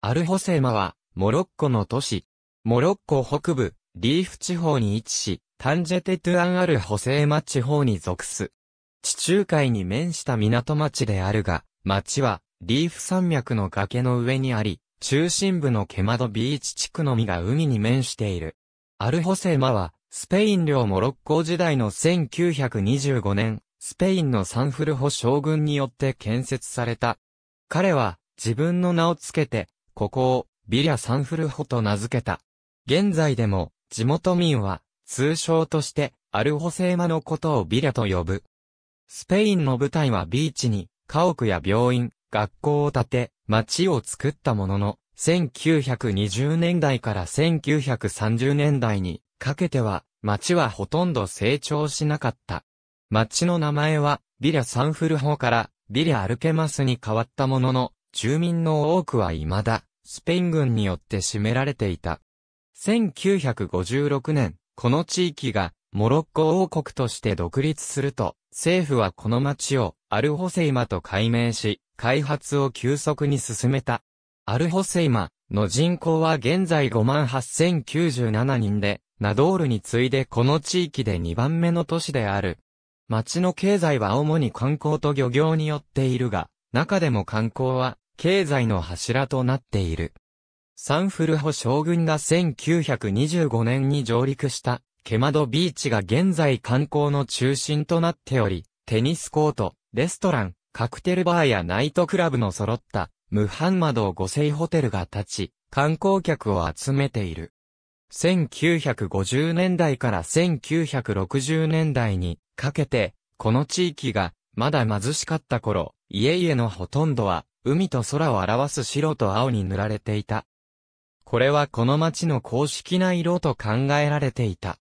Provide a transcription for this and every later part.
アルホセーマは、モロッコの都市。モロッコ北部、リーフ地方に位置し、タンジェテトゥアンアルホセーマ地方に属す。地中海に面した港町であるが、町は、リーフ山脈の崖の上にあり、中心部のケマドビーチ地区のみが海に面している。アルホセーマは、スペイン領モロッコ時代の1925年、スペインのサンフルホ将軍によって建設された。彼は、自分の名をつけて、ここをビリャ・サンフルホと名付けた。現在でも地元民は通称としてアルホセーマのことをビリャと呼ぶ。スペインの舞台はビーチに家屋や病院、学校を建て、街を作ったものの、1920年代から1930年代にかけては、町はほとんど成長しなかった。町の名前は、ビリャ・サンフルホから、ビリャ・アルケマスに変わったものの、住民の多くは未だ、スペイン軍によって占められていた。1956年、この地域がモロッコ王国として独立すると、政府はこの町をアルホセイマと改名し、開発を急速に進めた。アルホセイマの人口は現在58,097人で、ナドールに次いでこの地域で2番目の都市である。町の経済は主に観光と漁業によっているが、中でも観光は経済の柱となっている。サンフルホ将軍が1925年に上陸したケマドビーチが現在観光の中心となっており、テニスコート、レストラン、カクテルバーやナイトクラブの揃ったムハンマド五世ホテルが立ち、観光客を集めている。1950年代から1960年代にかけて、この地域がまだ貧しかった頃、家々のほとんどは海と空を表す白と青に塗られていた。これはこの町の公式な色と考えられていた。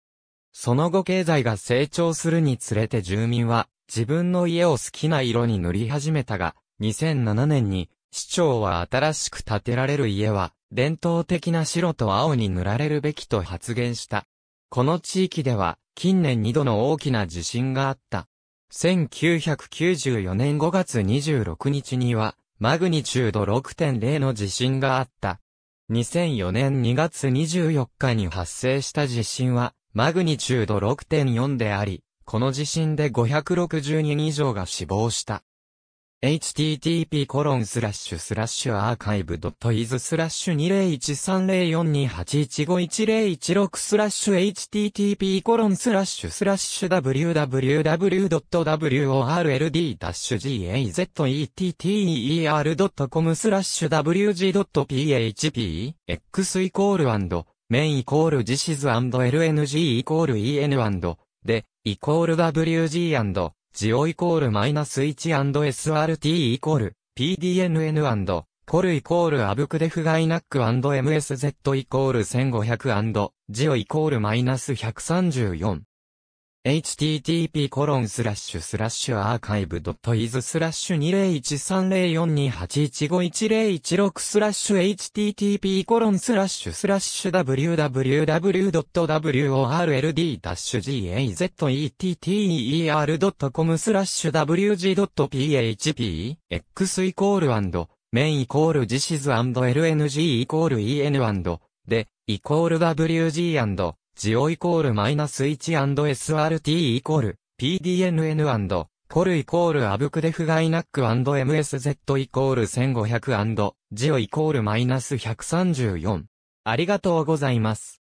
その後経済が成長するにつれて住民は自分の家を好きな色に塗り始めたが、2007年に市長は新しく建てられる家は伝統的な白と青に塗られるべきと発言した。この地域では近年2度の大きな地震があった。1994年5月26日にはマグニチュード6.0の地震があった。2004年2月24日に発生した地震は、マグニチュード6.4であり、この地震で560人以上が死亡した。http コロンスラッシュスラッシュアーカイブドットイズスラッシュ201304281151016スラッシュ http コロンスラッシュスラッシュ w w w w o r l d g a z e t t e r c o m スラッシュ wg.php x イコールメインイコール this is and lng イコール en and でイコール wg and ジオイコールマイナス 1&SRT イコール PDNN& コルイコールアブクデフガイナック &MSZ イコール 1500& ジオイコールマイナス134。http コロンスラッシュスラッシュアーカイブドットイズスラッシュ2 0 1 3 0 4 2 8 1 5 1 0 1 6スラッシュ http コロンスラッシュ www.world-gazetteer.com s l a s h wg.php x イコール and メインイコール this and lng イコール en and でイコール wg ジオイコールマイナス 1&SRT イコール PDNN& コルイコールアブクデフガイナック &MSZ イコール 1500& ジオイコールマイナス134。ありがとうございます。